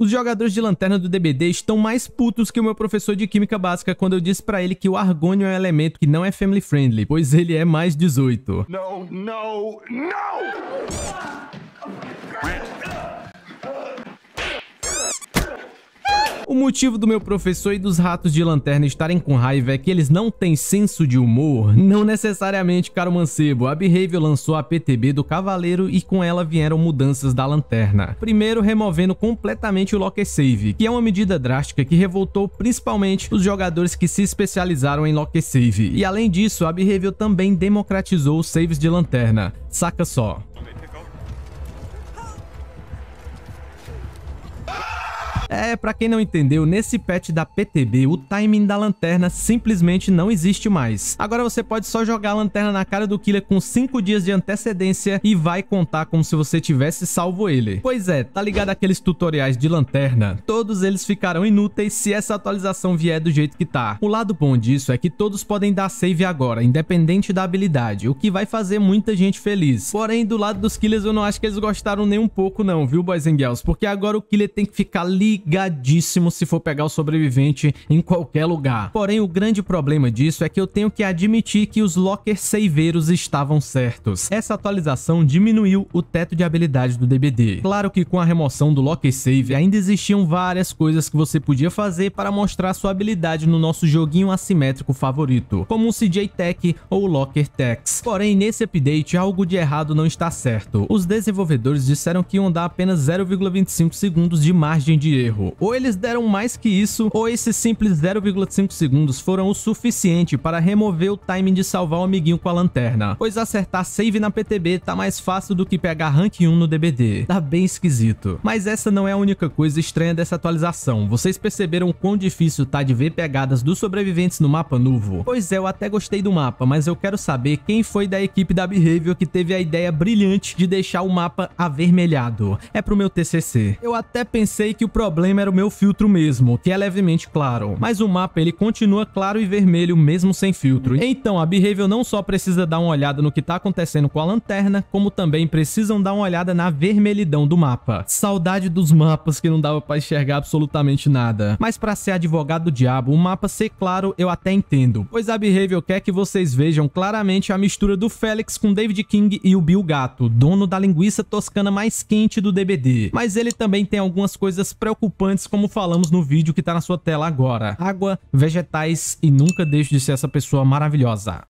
Os jogadores de lanterna do DBD estão mais putos que o meu professor de química básica quando eu disse para ele que o argônio é um elemento que não é family friendly, pois ele é mais 18. Não, não, não! O motivo do meu professor e dos ratos de lanterna estarem com raiva é que eles não têm senso de humor. Não necessariamente, caro mancebo, a Behavior lançou a PTB do Cavaleiro e com ela vieram mudanças da lanterna. Primeiro, removendo completamente o Locker Save, que é uma medida drástica que revoltou principalmente os jogadores que se especializaram em Locker Save. E além disso, a Behavior também democratizou os saves de lanterna. Saca só. É, para quem não entendeu, nesse patch da PTB, o timing da lanterna simplesmente não existe mais. Agora você pode só jogar a lanterna na cara do killer com 5 dias de antecedência e vai contar como se você tivesse salvo ele. Pois é, tá ligado aqueles tutoriais de lanterna? Todos eles ficarão inúteis se essa atualização vier do jeito que tá. O lado bom disso é que todos podem dar save agora, independente da habilidade, o que vai fazer muita gente feliz. Porém, do lado dos killers eu não acho que eles gostaram nem um pouco não, viu, boys and girls? Porque agora o killer tem que ficar ligado ligadíssimo se for pegar o sobrevivente em qualquer lugar. Porém, o grande problema disso é que eu tenho que admitir que os lockers saveiros estavam certos. Essa atualização diminuiu o teto de habilidade do DBD. Claro que com a remoção do locker save ainda existiam várias coisas que você podia fazer para mostrar sua habilidade no nosso joguinho assimétrico favorito, como o CJ Tech ou o Locker Tex. Porém, nesse update algo de errado não está certo. Os desenvolvedores disseram que iam dar apenas 0,25 segundos de margem de erro erro. Ou eles deram mais que isso, ou esses simples 0,5 segundos foram o suficiente para remover o timing de salvar o amiguinho com a lanterna, pois acertar save na PTB tá mais fácil do que pegar rank 1 no DBD. Tá bem esquisito. Mas essa não é a única coisa estranha dessa atualização. Vocês perceberam quão difícil tá de ver pegadas dos sobreviventes no mapa novo? Pois é, eu até gostei do mapa, mas eu quero saber quem foi da equipe da Behavior que teve a ideia brilhante de deixar o mapa avermelhado. É pro meu TCC. Eu até pensei que o problema problema era o meu filtro mesmo, que é levemente claro. Mas o mapa ele continua claro e vermelho mesmo sem filtro. Então a Behavior não só precisa dar uma olhada no que tá acontecendo com a lanterna, como também precisam dar uma olhada na vermelhidão do mapa. Saudade dos mapas que não dava pra enxergar absolutamente nada. Mas pra ser advogado do diabo, o mapa ser claro eu até entendo, pois a Behavior quer que vocês vejam claramente a mistura do Félix com David King e o Bill Gato, dono da linguiça toscana mais quente do DBD. Mas ele também tem algumas coisas preocupantes preocupantes, como falamos no vídeo que está na sua tela agora. Água, vegetais e nunca deixe de ser essa pessoa maravilhosa.